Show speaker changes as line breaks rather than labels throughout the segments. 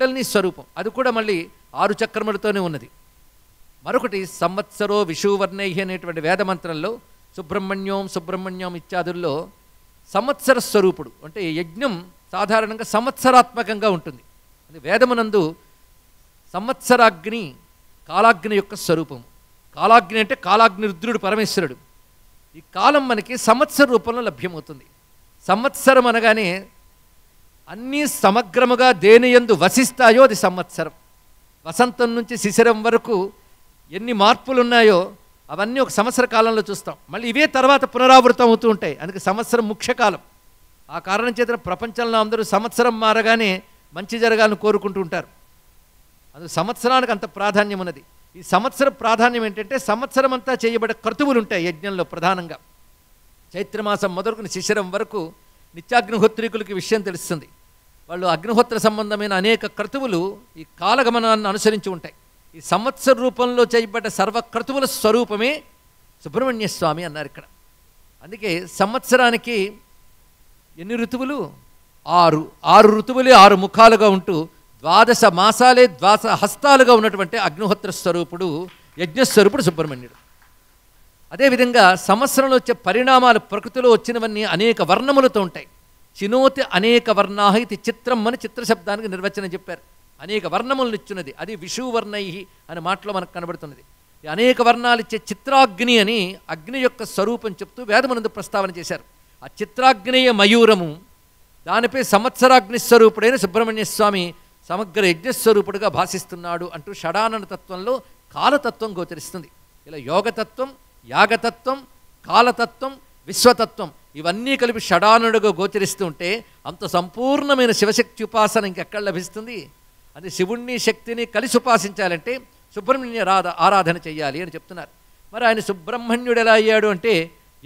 కుండలిని స్వరూపం అది కూడా మళ్ళీ ఆరు చక్రములతోనే ఉన్నది మరొకటి సంవత్సరో విషువర్ణేహి అనేటువంటి వేదమంత్రంలో సుబ్రహ్మణ్యం సుబ్రహ్మణ్యం ఇత్యాదుల్లో సంవత్సర స్వరూపుడు అంటే యజ్ఞం సాధారణంగా సంవత్సరాత్మకంగా ఉంటుంది అది వేదమునందు సంవత్సరాగ్ని కాలాగ్ని యొక్క స్వరూపం కాలాగ్ని అంటే కాలాగ్ని రుద్రుడు పరమేశ్వరుడు ఈ కాలం మనకి సంవత్సర రూపంలో లభ్యమవుతుంది సంవత్సరం అనగానే అన్నీ సమగ్రముగా దేని ఎందు వసిస్తాయో అది సంవత్సరం వసంతం నుంచి శిశిరం వరకు ఎన్ని మార్పులు ఉన్నాయో అవన్నీ ఒక సంవత్సర కాలంలో చూస్తాం మళ్ళీ ఇవే తర్వాత పునరావృతం అవుతూ ఉంటాయి అందుకే సంవత్సరం ముఖ్య కాలం ఆ కారణం చేత ప్రపంచంలో అందరూ సంవత్సరం మారగానే మంచి జరగాలని కోరుకుంటూ ఉంటారు అందుకు సంవత్సరానికి అంత ప్రాధాన్యం ఉన్నది ఈ సంవత్సర ప్రాధాన్యం ఏంటంటే సంవత్సరం అంతా చేయబడే క్రతువులు ఉంటాయి యజ్ఞంలో ప్రధానంగా చైత్రమాసం మొదలుకుని శిశిరం వరకు నిత్యాగ్నిహోత్రికులకి విషయం తెలుస్తుంది వాళ్ళు అగ్నిహోత్ర సంబంధమైన అనేక క్రతువులు ఈ కాలగమనాన్ని అనుసరించి ఉంటాయి ఈ సంవత్సర రూపంలో చేయబడ్డ సర్వక్రతువుల స్వరూపమే సుబ్రహ్మణ్య స్వామి అన్నారు ఇక్కడ అందుకే సంవత్సరానికి ఎన్ని ఋతువులు ఆరు ఆరు ఋతువులే ఆరు ముఖాలుగా ఉంటూ ద్వాదశ మాసాలే ద్వాస హస్తాలుగా ఉన్నటువంటి అగ్నిహోత్ర స్వరూపుడు యజ్ఞస్వరూపుడు సుబ్రహ్మణ్యుడు అదేవిధంగా సంవత్సరంలో వచ్చే పరిణామాలు ప్రకృతిలో వచ్చినవన్నీ అనేక వర్ణములతో ఉంటాయి చినోతి అనేక వర్ణా ఇది చిత్రం అని చిత్రశబ్దానికి నిర్వచనం చెప్పారు అనేక వర్ణములను ఇచ్చినది అది విషువర్ణై అనే మాటలో మనకు కనబడుతున్నది అనేక వర్ణాలు ఇచ్చే చిత్రాగ్ని అని అగ్ని యొక్క స్వరూపం చెప్తూ వేదమునందు ప్రస్తావన చేశారు ఆ చిత్రాగ్నేయ మయూరము దానిపై సంవత్సరాగ్ని స్వరూపుడైన సుబ్రహ్మణ్య స్వామి సమగ్ర యజ్ఞస్వరూపుడుగా భాషిస్తున్నాడు అంటూ షడానన తత్వంలో కాలతత్వం గోచరిస్తుంది ఇలా యోగతత్వం యాగతత్వం కాలతత్వం విశ్వతత్వం ఇవన్నీ కలిపి షడానుడుగా గోచరిస్తుంటే అంత సంపూర్ణమైన శివశక్తి ఉపాసన ఇంకెక్కడ లభిస్తుంది అది శివుణ్ణి శక్తిని కలిసి ఉపాసించాలంటే సుబ్రహ్మణ్య రాధ ఆరాధన చేయాలి అని చెప్తున్నారు మరి ఆయన సుబ్రహ్మణ్యుడు ఎలా అయ్యాడు అంటే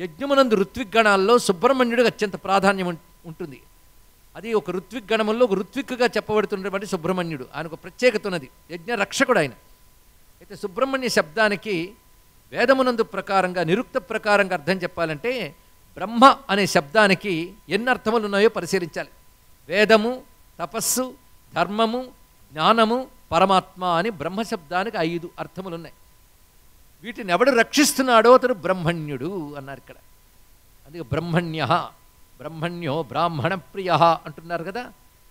యజ్ఞమునందు ఋత్విగ్గణాల్లో సుబ్రహ్మణ్యుడికి అత్యంత ప్రాధాన్యం ఉంటుంది అది ఒక ఋత్విగ్గణముల్లో ఒక ఋత్విక్గా చెప్పబడుతున్నటువంటి సుబ్రహ్మణ్యుడు ఆయనకు ప్రత్యేకత ఉన్నది యజ్ఞ రక్షకుడు ఆయన అయితే సుబ్రహ్మణ్య శబ్దానికి వేదమునందు ప్రకారంగా నిరుక్త ప్రకారంగా అర్థం చెప్పాలంటే బ్రహ్మ అనే శబ్దానికి ఎన్ని అర్థములు ఉన్నాయో పరిశీలించాలి వేదము తపస్సు ధర్మము జ్ఞానము పరమాత్మ అని బ్రహ్మశబ్దానికి ఐదు అర్థములు ఉన్నాయి వీటిని ఎవడు రక్షిస్తున్నాడో అతడు బ్రహ్మణ్యుడు అన్నారు ఇక్కడ అందుకే బ్రహ్మణ్య బ్రహ్మణ్యో బ్రాహ్మణ ప్రియ అంటున్నారు కదా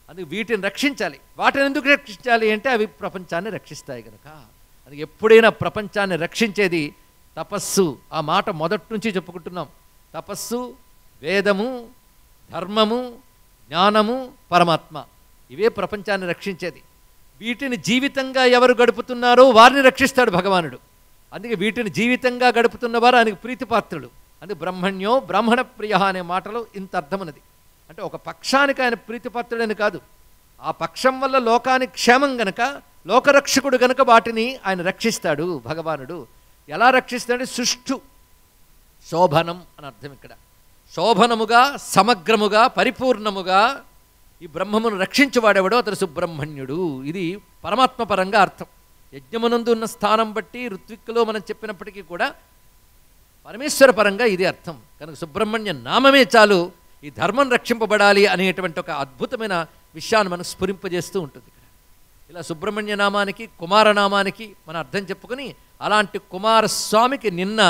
అందుకే వీటిని రక్షించాలి వాటిని ఎందుకు రక్షించాలి అంటే అవి ప్రపంచాన్ని రక్షిస్తాయి కనుక అందుకే ఎప్పుడైనా ప్రపంచాన్ని రక్షించేది తపస్సు ఆ మాట మొదటి నుంచి చెప్పుకుంటున్నాం తపస్సు వేదము ధర్మము జ్ఞానము పరమాత్మ ఇవే ప్రపంచాన్ని రక్షించేది వీటిని జీవితంగా ఎవరు గడుపుతున్నారో వారిని రక్షిస్తాడు భగవానుడు అందుకే వీటిని జీవితంగా గడుపుతున్న వారు ఆయనకు ప్రీతిపాత్రుడు అందుకే బ్రహ్మణ్యో బ్రాహ్మణ ప్రియ అనే మాటలో ఇంత అర్థమన్నది అంటే ఒక పక్షానికి ఆయన ప్రీతిపాత్రుడని కాదు ఆ పక్షం వల్ల లోకానికి క్షేమం గనక లోకరక్షకుడు గనక వాటిని ఆయన రక్షిస్తాడు భగవానుడు ఎలా రక్షిస్తాడు సుష్ఠు శోభనం అని అర్థం ఇక్కడ శోభనముగా సమగ్రముగా పరిపూర్ణముగా ఈ బ్రహ్మమును రక్షించువాడెవడో అతడు సుబ్రహ్మణ్యుడు ఇది పరమాత్మపరంగా అర్థం యజ్ఞమునందు ఉన్న స్థానం బట్టి ఋత్విక్కులో మనం చెప్పినప్పటికీ కూడా పరమేశ్వర పరంగా ఇది అర్థం కనుక సుబ్రహ్మణ్య నామమే చాలు ఈ ధర్మం రక్షింపబడాలి అనేటువంటి ఒక అద్భుతమైన విషయాన్ని మనం స్ఫురింపజేస్తూ ఉంటుంది ఇక్కడ ఇలా సుబ్రహ్మణ్య నామానికి కుమారనామానికి మనం అర్థం చెప్పుకొని అలాంటి కుమారస్వామికి నిన్న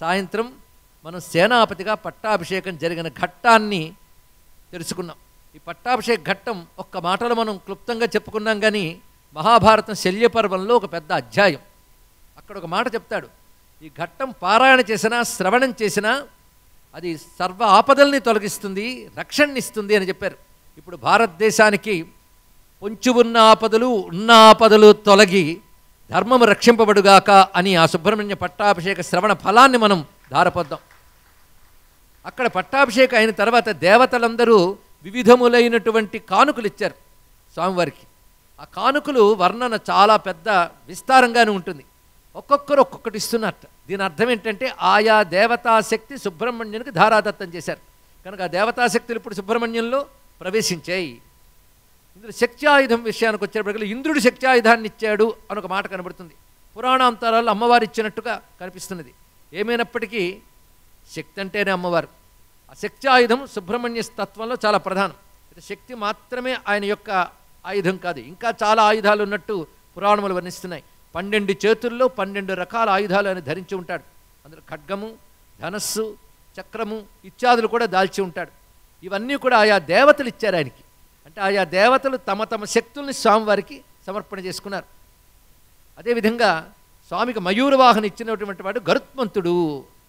సాహింత్రం మన సేనాపతిగా పట్టాభిషేకం జరిగిన ఘట్టాన్ని తెలుసుకున్నాం ఈ పట్టాభిషేక్ ఘట్టం ఒక మాటల మనం క్లుప్తంగా చెప్పుకున్నాం కానీ మహాభారతం శల్యపర్వంలో ఒక పెద్ద అధ్యాయం అక్కడ ఒక మాట చెప్తారు ఈ ఘట్టం పారాయణం చేసినా శ్రవణం చేసినా అది సర్వ ఆపదల్ని తొలగిస్తుంది రక్షణనిస్తుంది అని చెప్పారు ఇప్పుడు భారతదేశానికి కొంచి ఉన్న ఆపదలు ఉన్న ఆపదలు తొలగి ధర్మము రక్షింపబడుగాక అని ఆ సుబ్రహ్మణ్య పట్టాభిషేక శ్రవణ ఫలాన్ని మనం ధారపద్దాం అక్కడ పట్టాభిషేకం అయిన తర్వాత దేవతలందరూ వివిధములైనటువంటి కానుకలు ఇచ్చారు స్వామివారికి ఆ కానుకలు వర్ణన చాలా పెద్ద విస్తారంగానే ఉంటుంది ఒక్కొక్కరు ఒక్కొక్కటి ఇస్తున్నట్టు దీని అర్థం ఏంటంటే ఆయా దేవతాశక్తి సుబ్రహ్మణ్యునికి ధారాదత్తం చేశారు కనుక ఆ దేవతాశక్తులు ఇప్పుడు సుబ్రహ్మణ్యంలో ప్రవేశించాయి ఇందులో శక్తి ఆయుధం విషయానికి వచ్చేప్పటికీ ఇంద్రుడు శక్తి ఆయుధాన్ని ఇచ్చాడు అని ఒక మాట కనబడుతుంది పురాణాంతరాల్లో అమ్మవారు ఇచ్చినట్టుగా కనిపిస్తున్నది ఏమైనప్పటికీ శక్తి అంటేనే అమ్మవారు ఆ శక్తి ఆయుధం సుబ్రహ్మణ్య తత్వంలో చాలా ప్రధానం శక్తి మాత్రమే ఆయన యొక్క ఆయుధం కాదు ఇంకా చాలా ఆయుధాలు ఉన్నట్టు పురాణములు వర్ణిస్తున్నాయి పన్నెండు చేతుల్లో పన్నెండు రకాల ఆయుధాలు ఆయన ధరించి ఉంటాడు అందులో ఖడ్గము ధనస్సు చక్రము ఇత్యాదులు కూడా దాల్చి ఉంటాడు ఇవన్నీ కూడా ఆయా దేవతలు ఇచ్చారు ఆయనకి అంటే ఆయా దేవతలు తమ తమ శక్తుల్ని స్వామివారికి సమర్పణ చేసుకున్నారు అదేవిధంగా స్వామికి మయూరవాహన ఇచ్చినటువంటి వాడు గరుత్మంతుడు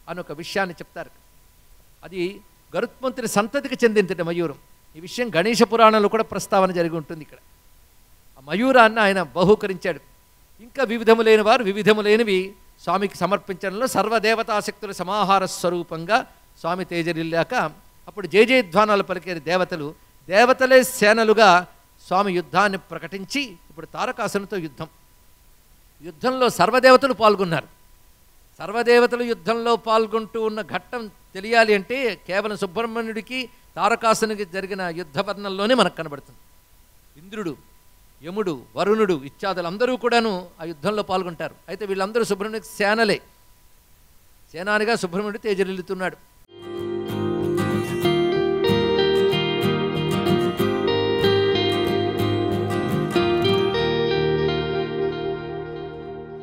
అని ఒక విషయాన్ని చెప్తారు అది గరుత్మంతుని సంతతికి చెందింది మయూరం ఈ విషయం గణేష పురాణంలో కూడా ప్రస్తావన జరిగి ఉంటుంది ఇక్కడ ఆ మయూరాన్ని ఆయన బహూకరించాడు ఇంకా వివిధములైన వారు వివిధములైనవి స్వామికి సమర్పించడంలో సర్వదేవతాశక్తుల సమాహార స్వరూపంగా స్వామి తేజరిల్లాక అప్పుడు జయజయధ్వానాలు పలికే దేవతలు దేవతలే సేనలుగా స్వామి యుద్ధాన్ని ప్రకటించి ఇప్పుడు తారకాసునితో యుద్ధం యుద్ధంలో సర్వదేవతలు పాల్గొన్నారు సర్వదేవతలు యుద్ధంలో పాల్గొంటూ ఉన్న ఘట్టం తెలియాలి అంటే కేవలం సుబ్రహ్మణ్యుడికి తారకాసునికి జరిగిన యుద్ధ వర్ణంలోనే మనకు కనబడుతుంది ఇంద్రుడు యముడు వరుణుడు ఇత్యాదులందరూ కూడాను ఆ యుద్ధంలో పాల్గొంటారు అయితే వీళ్ళందరూ సుబ్రహ్మణ్యుడికి సేనలే సేనానిగా సుబ్రహ్మణ్యుడు తేజలిల్లుతున్నాడు